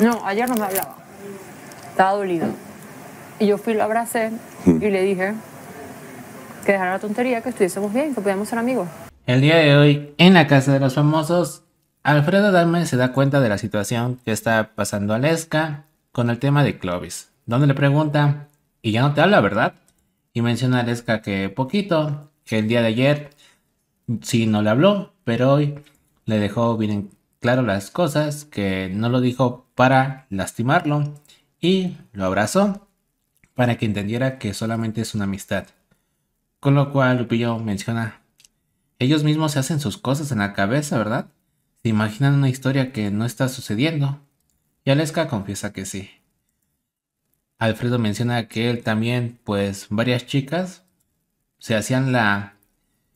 No, ayer no me hablaba. Estaba dolido. Y yo fui, lo abracé hmm. y le dije que dejara la tontería, que estuviésemos bien, que podíamos ser amigos. El día de hoy, en la casa de los famosos, Alfredo Dame se da cuenta de la situación que está pasando Aleska con el tema de Clovis, donde le pregunta, ¿y ya no te habla, verdad? Y menciona a Aleska que poquito, que el día de ayer sí no le habló, pero hoy le dejó bien claro las cosas, que no lo dijo para lastimarlo y lo abrazó para que entendiera que solamente es una amistad. Con lo cual Lupillo menciona, ellos mismos se hacen sus cosas en la cabeza, ¿verdad? Se imaginan una historia que no está sucediendo. Y Aleska confiesa que sí. Alfredo menciona que él también, pues varias chicas se hacían la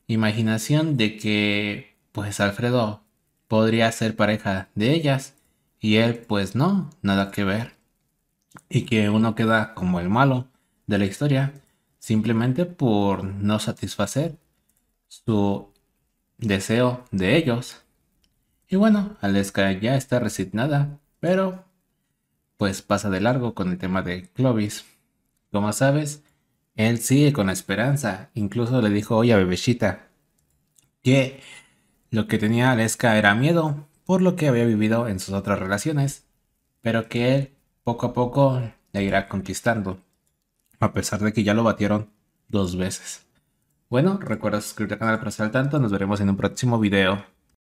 imaginación de que, pues Alfredo podría ser pareja de ellas. Y él, pues no, nada que ver. Y que uno queda como el malo de la historia, simplemente por no satisfacer su deseo de ellos. Y bueno, Aleska ya está resignada, pero pues pasa de largo con el tema de Clovis. Como sabes, él sigue con esperanza. Incluso le dijo hoy a Bebechita que lo que tenía Aleska era miedo por lo que había vivido en sus otras relaciones, pero que él poco a poco le irá conquistando, a pesar de que ya lo batieron dos veces. Bueno, recuerda suscribirte al canal para estar al tanto, nos veremos en un próximo video.